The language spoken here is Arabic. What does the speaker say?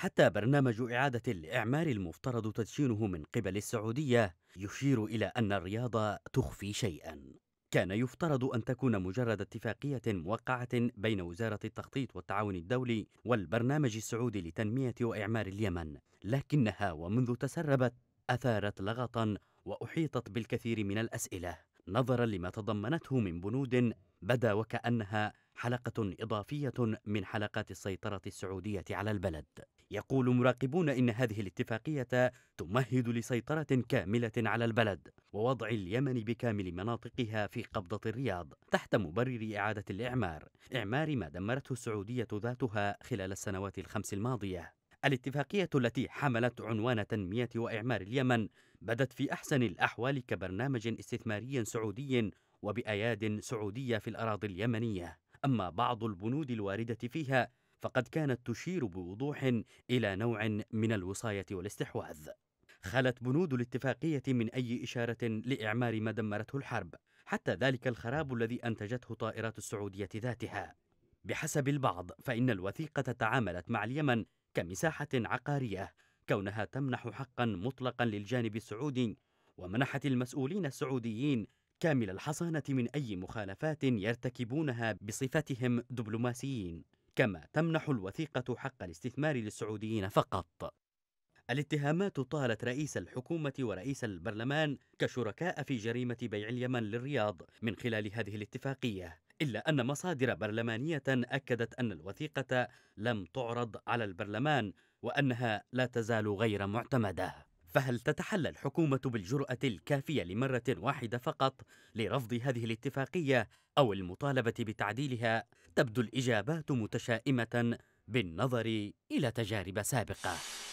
حتى برنامج إعادة الإعمار المفترض تدشينه من قبل السعودية يشير إلى أن الرياضة تخفي شيئا كان يفترض أن تكون مجرد اتفاقية موقعة بين وزارة التخطيط والتعاون الدولي والبرنامج السعودي لتنمية وإعمار اليمن لكنها ومنذ تسربت أثارت لغطا وأحيطت بالكثير من الأسئلة نظرا لما تضمنته من بنود بدا وكأنها حلقة إضافية من حلقات السيطرة السعودية على البلد يقول مراقبون إن هذه الاتفاقية تمهد لسيطرة كاملة على البلد ووضع اليمن بكامل مناطقها في قبضة الرياض تحت مبرر إعادة الإعمار إعمار ما دمرته السعودية ذاتها خلال السنوات الخمس الماضية الاتفاقية التي حملت عنوان تنمية وإعمار اليمن بدت في أحسن الأحوال كبرنامج استثماري سعودي وبأياد سعودية في الأراضي اليمنية أما بعض البنود الواردة فيها فقد كانت تشير بوضوح إلى نوع من الوصاية والاستحواذ خلت بنود الاتفاقية من أي إشارة لإعمار ما دمرته الحرب حتى ذلك الخراب الذي أنتجته طائرات السعودية ذاتها بحسب البعض فإن الوثيقة تعاملت مع اليمن كمساحة عقارية كونها تمنح حقا مطلقا للجانب السعودي ومنحت المسؤولين السعوديين كامل الحصانة من أي مخالفات يرتكبونها بصفتهم دبلوماسيين كما تمنح الوثيقة حق الاستثمار للسعوديين فقط الاتهامات طالت رئيس الحكومة ورئيس البرلمان كشركاء في جريمة بيع اليمن للرياض من خلال هذه الاتفاقية إلا أن مصادر برلمانية أكدت أن الوثيقة لم تعرض على البرلمان وأنها لا تزال غير معتمدة فهل تتحلى الحكومة بالجرأة الكافية لمرة واحدة فقط لرفض هذه الاتفاقية أو المطالبة بتعديلها؟ تبدو الإجابات متشائمة بالنظر إلى تجارب سابقة